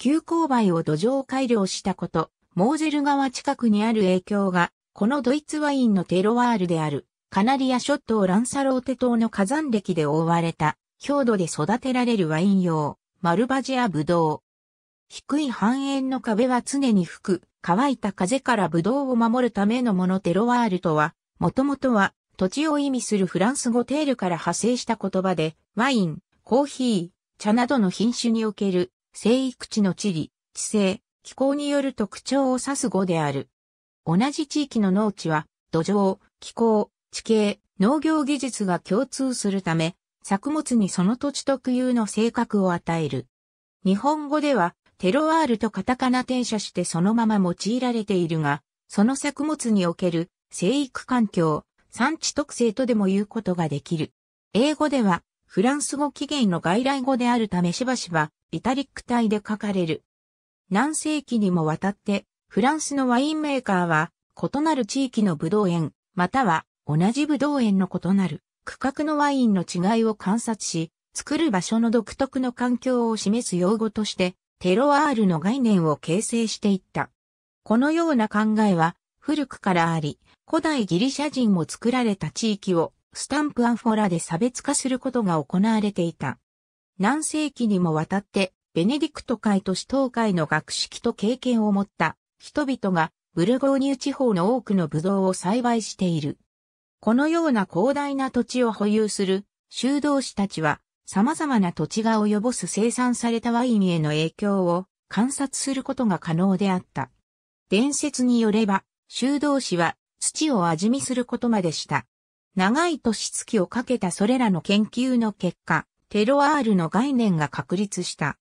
急勾配を土壌改良したこと、モーゼル川近くにある影響が、このドイツワインのテロワールである、カナリア諸島ランサローテ島の火山歴で覆われた、氷土で育てられるワイン用、マルバジアブドウ。低い半円の壁は常に吹く、乾いた風からブドウを守るためのものテロワールとは、もともとは土地を意味するフランス語テールから派生した言葉で、ワイン、コーヒー、茶などの品種における生育地の地理、地勢、気候による特徴を指す語である。同じ地域の農地は、土壌、気候、地形、農業技術が共通するため、作物にその土地特有の性格を与える。日本語では、テロワールとカタカナ転写してそのまま用いられているが、その作物における生育環境、産地特性とでも言うことができる。英語では、フランス語起源の外来語であるためしばしば、イタリック体で書かれる。何世紀にもわたって、フランスのワインメーカーは、異なる地域のブドウ園、または同じブドウ園の異なる区画のワインの違いを観察し、作る場所の独特の環境を示す用語として、テロワールの概念を形成していった。このような考えは古くからあり、古代ギリシャ人も作られた地域をスタンプアンフォラで差別化することが行われていた。何世紀にもわたって、ベネディクト会と市東会の学識と経験を持った人々がブルゴーニュ地方の多くのブドウを栽培している。このような広大な土地を保有する修道士たちは様々な土地が及ぼす生産されたワインへの影響を観察することが可能であった。伝説によれば、修道士は土を味見することまでした。長い年月をかけたそれらの研究の結果、テロワールの概念が確立した。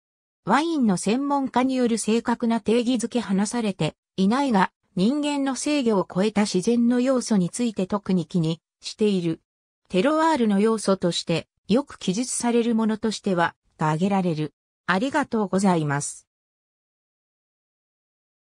ワインの専門家による正確な定義づけ話されていないが、人間の制御を超えた自然の要素について特に気にしている。テロワールの要素としてよく記述されるものとしては、が挙げられる。ありがとうございます。